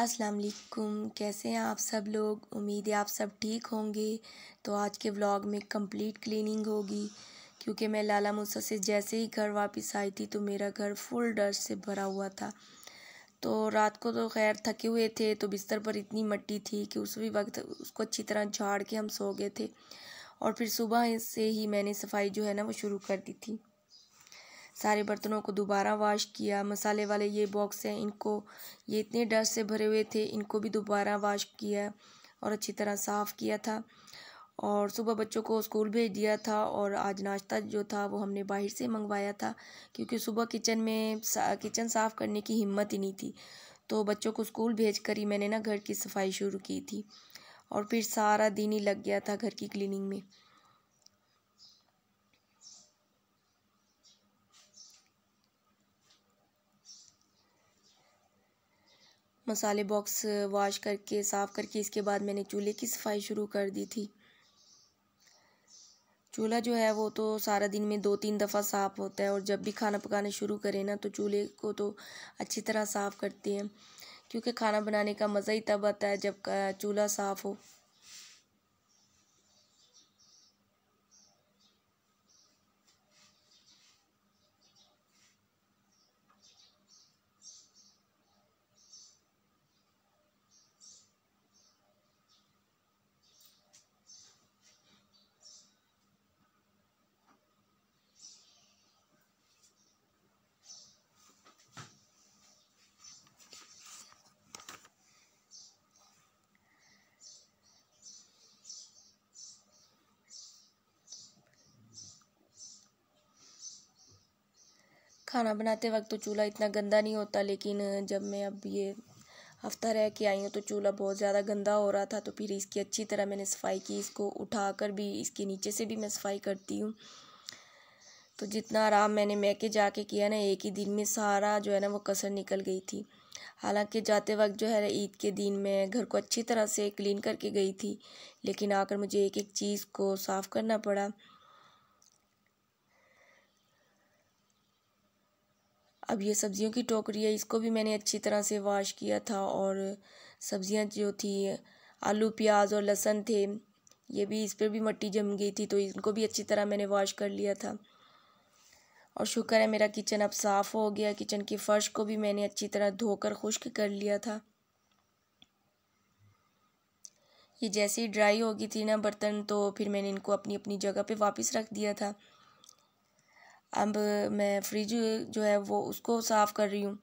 अस्सलाम वालेकुम कैसे हैं आप सब लोग उम्मीद है आप सब ठीक होंगे तो आज के व्लॉग में कंप्लीट क्लीनिंग होगी क्योंकि मैं लाला मूसा से जैसे ही घर वापस आई थी तो मेरा घर फुल डस्ट से भरा हुआ था तो रात को तो खैर थके हुए थे तो बिस्तर पर इतनी मट्टी थी कि उस भी वक्त उसको अच्छी तरह झाड़ के हम सो गए थे और फिर सुबह से ही मैंने सफाई जो है ना वो शुरू कर दी थी सारे बर्तनों को दोबारा वाश किया मसाले वाले ये बॉक्स हैं इनको ये इतने डस्ट से भरे हुए थे इनको भी दोबारा वाश किया और अच्छी तरह साफ़ किया था और सुबह बच्चों को स्कूल भेज दिया था और आज नाश्ता जो था वो हमने बाहर से मंगवाया था क्योंकि सुबह किचन में सा, किचन साफ़ करने की हिम्मत ही नहीं थी तो बच्चों को स्कूल भेज कर ही मैंने ना घर की सफाई शुरू की थी और फिर सारा दिन ही लग गया था घर की क्लीनिंग में मसाले बॉक्स वॉश करके साफ़ करके इसके बाद मैंने चूल्हे की सफाई शुरू कर दी थी चूल्हा जो है वो तो सारा दिन में दो तीन दफ़ा साफ़ होता है और जब भी खाना पकाना शुरू करें ना तो चूल्हे को तो अच्छी तरह साफ़ करते हैं क्योंकि खाना बनाने का मज़ा ही तब आता है जब चूल्हा साफ़ हो खाना बनाते वक्त तो चूल्हा इतना गंदा नहीं होता लेकिन जब मैं अब ये हफ्ता रह के आई हूँ तो चूल्हा बहुत ज़्यादा गंदा हो रहा था तो फिर इसकी अच्छी तरह मैंने सफाई की इसको उठा कर भी इसके नीचे से भी मैं सफाई करती हूँ तो जितना आराम मैंने मैके जाके किया ना एक ही दिन में सारा जो है ना वो कसर निकल गई थी हालांकि जाते वक्त जो है ईद के दिन मैं घर को अच्छी तरह से क्लीन करके गई थी लेकिन आकर मुझे एक एक चीज़ को साफ़ करना पड़ा अब ये सब्ज़ियों की टोकरी है इसको भी मैंने अच्छी तरह से वाश किया था और सब्ज़ियाँ जो थी आलू प्याज और लहसुन थे ये भी इस पर भी मट्टी जम गई थी तो इनको भी अच्छी तरह मैंने वॉश कर लिया था और शुक्र है मेरा किचन अब साफ़ हो गया किचन की फ़र्श को भी मैंने अच्छी तरह धोकर खुश्क कर लिया था ये जैसे ही ड्राई गई थी ना बर्तन तो फिर मैंने इनको अपनी अपनी जगह पे वापस रख दिया था अब मैं फ्रिज जो है वो उसको साफ़ कर रही हूँ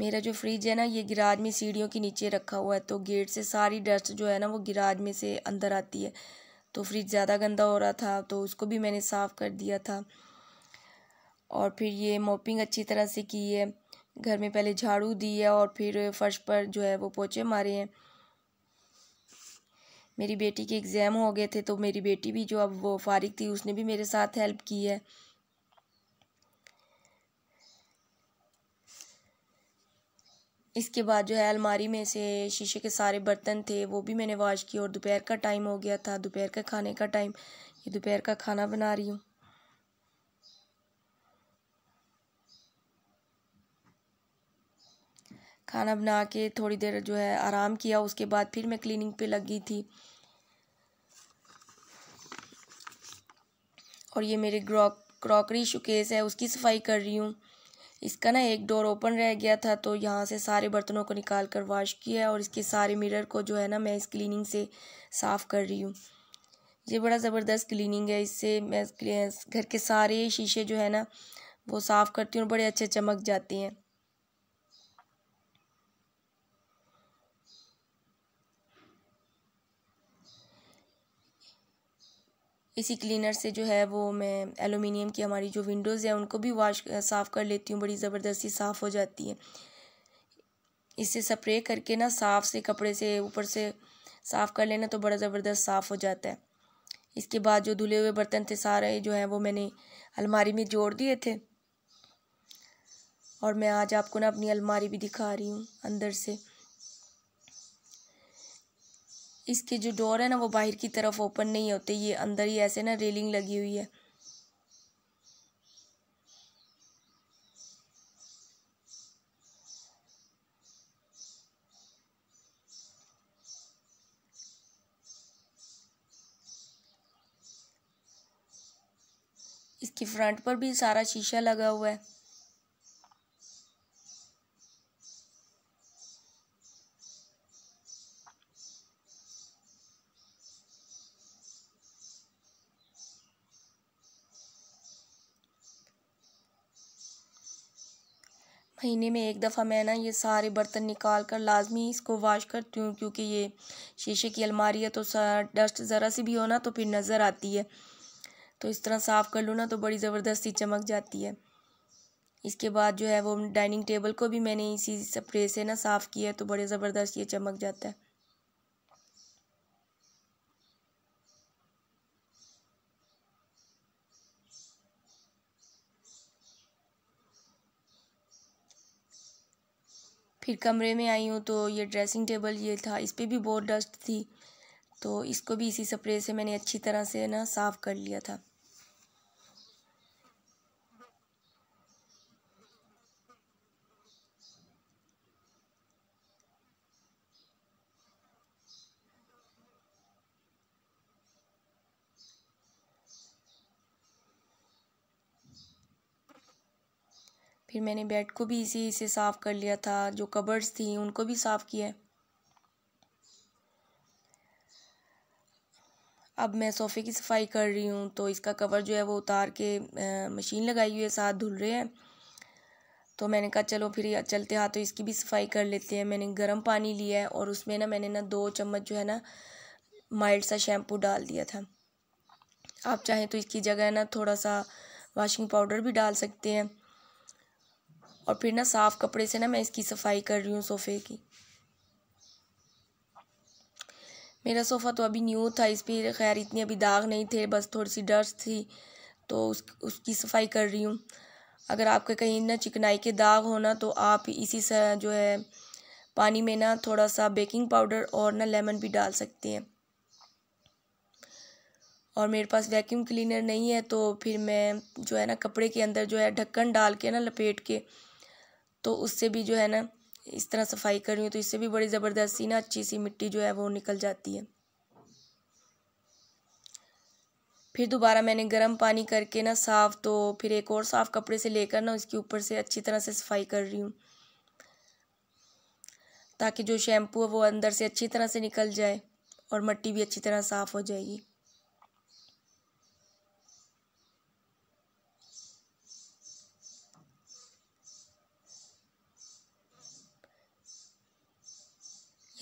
मेरा जो फ्रिज है ना ये गिराज में सीढ़ियों के नीचे रखा हुआ है तो गेट से सारी डस्ट जो है ना वो गिराज में से अंदर आती है तो फ्रिज ज़्यादा गंदा हो रहा था तो उसको भी मैंने साफ़ कर दिया था और फिर ये मोपिंग अच्छी तरह से की है घर में पहले झाड़ू दी है और फिर फर्श पर जो है वो पोछे मारे हैं मेरी बेटी के एग्ज़ाम हो गए थे तो मेरी बेटी भी जो अब वो फारिग थी उसने भी मेरे साथ हेल्प की है इसके बाद जो है अलमारी में से शीशे के सारे बर्तन थे वो भी मैंने वाश किए और दोपहर का टाइम हो गया था दोपहर का खाने का टाइम ये दोपहर का खाना बना रही हूँ खाना बना के थोड़ी देर जो है आराम किया उसके बाद फिर मैं क्लीनिंग पे लग गई थी और ये मेरे क्रॉकरी शुकेस है उसकी सफाई कर रही हूँ इसका ना एक डोर ओपन रह गया था तो यहाँ से सारे बर्तनों को निकाल कर वाश किया और इसके सारे मिरर को जो है ना मैं इस क्लीनिंग से साफ़ कर रही हूँ ये बड़ा ज़बरदस्त क्लीनिंग है इससे मैं घर के सारे शीशे जो है ना वो साफ़ करती हूँ और बड़े अच्छे चमक जाते हैं इसी क्लीनर से जो है वो मैं एलुमिनियम की हमारी जो विंडोज़ है उनको भी वॉश साफ़ कर लेती हूँ बड़ी ज़बरदस्ती साफ़ हो जाती है इससे स्प्रे करके ना साफ़ से कपड़े से ऊपर से साफ़ कर लेना तो बड़ा ज़बरदस्त साफ़ हो जाता है इसके बाद जो धुले हुए बर्तन थे सारे जो हैं वो मैंने अलमारी में जोड़ दिए थे और मैं आज आपको ना अपनी अलमारी भी दिखा रही हूँ अंदर से इसके जो डोर है ना वो बाहर की तरफ ओपन नहीं होते ये अंदर ही ऐसे ना रेलिंग लगी हुई है इसकी फ्रंट पर भी सारा शीशा लगा हुआ है महीने में एक दफ़ा मैं ना ये सारे बर्तन निकाल कर लाजमी इसको वाश करती हूँ क्योंकि ये शीशे की अलमारी है तो डस्ट ज़रा सी भी हो ना तो फिर नज़र आती है तो इस तरह साफ़ कर लूँ ना तो बड़ी ज़बरदस्ती चमक जाती है इसके बाद जो है वो डाइनिंग टेबल को भी मैंने इसी स्प्रे से ना साफ़ किया है तो बड़े ज़बरदस्त ये चमक जाता है फिर कमरे में आई हूँ तो ये ड्रेसिंग टेबल ये था इस पर भी बहुत डस्ट थी तो इसको भी इसी स्प्रे से मैंने अच्छी तरह से ना साफ़ कर लिया था फिर मैंने बेड को भी इसी से साफ़ कर लिया था जो कबर्स थी उनको भी साफ़ किया है अब मैं सोफ़े की सफाई कर रही हूँ तो इसका कवर जो है वो उतार के आ, मशीन लगाई हुई है साथ धुल रहे हैं तो मैंने कहा चलो फिर चलते हाथों तो इसकी भी सफाई कर लेते हैं मैंने गर्म पानी लिया है और उसमें ना मैंने ना दो चम्मच जो है ना माइल्ड सा शैम्पू डाल दिया था आप चाहें तो इसकी जगह ना थोड़ा सा वाशिंग पाउडर भी डाल सकते हैं और फिर ना साफ़ कपड़े से ना मैं इसकी सफाई कर रही हूँ सोफ़े की मेरा सोफ़ा तो अभी न्यू था इस पर खैर इतने अभी दाग नहीं थे बस थोड़ी सी डस्ट थी तो उस उसकी सफाई कर रही हूँ अगर आपके कहीं ना चिकनाई के दाग हो ना तो आप इसी से जो है पानी में ना थोड़ा सा बेकिंग पाउडर और ना लेमन भी डाल सकते हैं और मेरे पास वैक्यूम क्लीनर नहीं है तो फिर मैं जो है ना कपड़े के अंदर जो है ढक्कन डाल के ना लपेट के तो उससे भी जो है ना इस तरह सफाई करनी हो तो इससे भी बड़ी ज़बरदस्त सी ना अच्छी सी मिट्टी जो है वो निकल जाती है फिर दोबारा मैंने गर्म पानी करके ना साफ़ तो फिर एक और साफ़ कपड़े से लेकर ना उसके ऊपर से अच्छी तरह से सफाई कर रही हूँ ताकि जो शैम्पू है वो अंदर से अच्छी तरह से निकल जाए और मिट्टी भी अच्छी तरह साफ़ हो जाएगी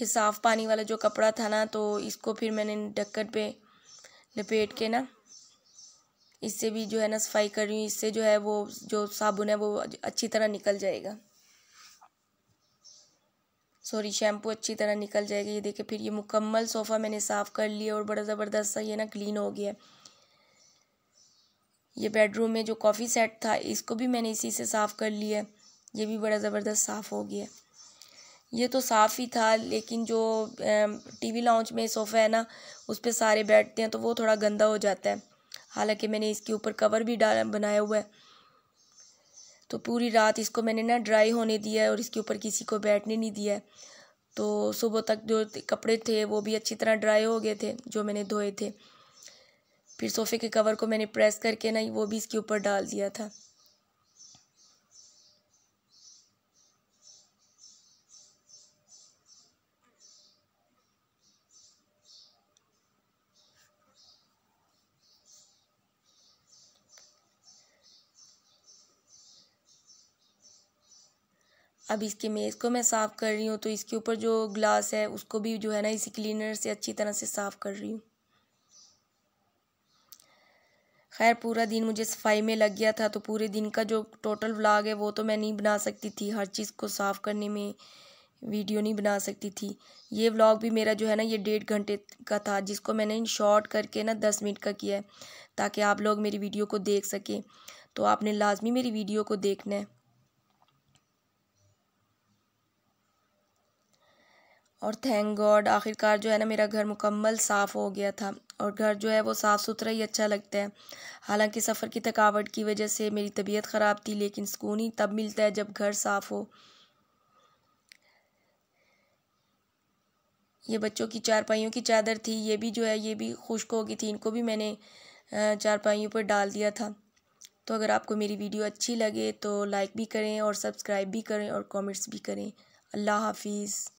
ये साफ़ पानी वाला जो कपड़ा था ना तो इसको फिर मैंने ढक्कन पे लपेट के ना इससे भी जो है ना सफाई कर रही हूँ इससे जो है वो जो साबुन है वो अच्छी तरह निकल जाएगा सॉरी शैम्पू अच्छी तरह निकल जाएगा ये देखे फिर ये मुकम्मल सोफ़ा मैंने साफ़ कर लिया और बड़ा ज़बरदस्त सा ये ना क्लीन हो गया ये बेडरूम में जो कॉफ़ी सेट था इसको भी मैंने इसी से साफ़ कर लिया ये भी बड़ा ज़बरदस्त साफ़ हो गया ये तो साफ़ ही था लेकिन जो टीवी लाउंज में सोफ़ा है ना उस पर सारे बैठते हैं तो वो थोड़ा गंदा हो जाता है हालांकि मैंने इसके ऊपर कवर भी डाला बनाया हुआ है तो पूरी रात इसको मैंने ना ड्राई होने दिया है और इसके ऊपर किसी को बैठने नहीं दिया है तो सुबह तक जो कपड़े थे वो भी अच्छी तरह ड्राई हो गए थे जो मैंने धोए थे फिर सोफ़े के कवर को मैंने प्रेस करके ना वो भी इसके ऊपर डाल दिया था अब इसके मेज़ को मैं साफ़ कर रही हूँ तो इसके ऊपर जो ग्लास है उसको भी जो है ना इसी क्लीनर से अच्छी तरह से साफ़ कर रही हूँ खैर पूरा दिन मुझे सफाई में लग गया था तो पूरे दिन का जो टोटल व्लॉग है वो तो मैं नहीं बना सकती थी हर चीज़ को साफ़ करने में वीडियो नहीं बना सकती थी ये व्लॉग भी मेरा जो है ना ये डेढ़ घंटे का था जिसको मैंने शॉर्ट करके ना दस मिनट का किया है ताकि आप लोग मेरी वीडियो को देख सकें तो आपने लाजमी मेरी वीडियो को देखना है और थैंक गॉड आखिरकार जो है ना मेरा घर मुकम्मल साफ़ हो गया था और घर जो है वो साफ़ सुथरा ही अच्छा लगता है हालांकि सफ़र की थकावट की वजह से मेरी तबीयत ख़राब थी लेकिन सुकून ही तब मिलता है जब घर साफ़ हो ये बच्चों की चारपाइयों की चादर थी ये भी जो है ये भी खुश्क हो गई थी इनको भी मैंने चारपाइयों पर डाल दिया था तो अगर आपको मेरी वीडियो अच्छी लगे तो लाइक भी करें और सब्सक्राइब भी करें और कमेंट्स भी करें अल्लाह हाफिज़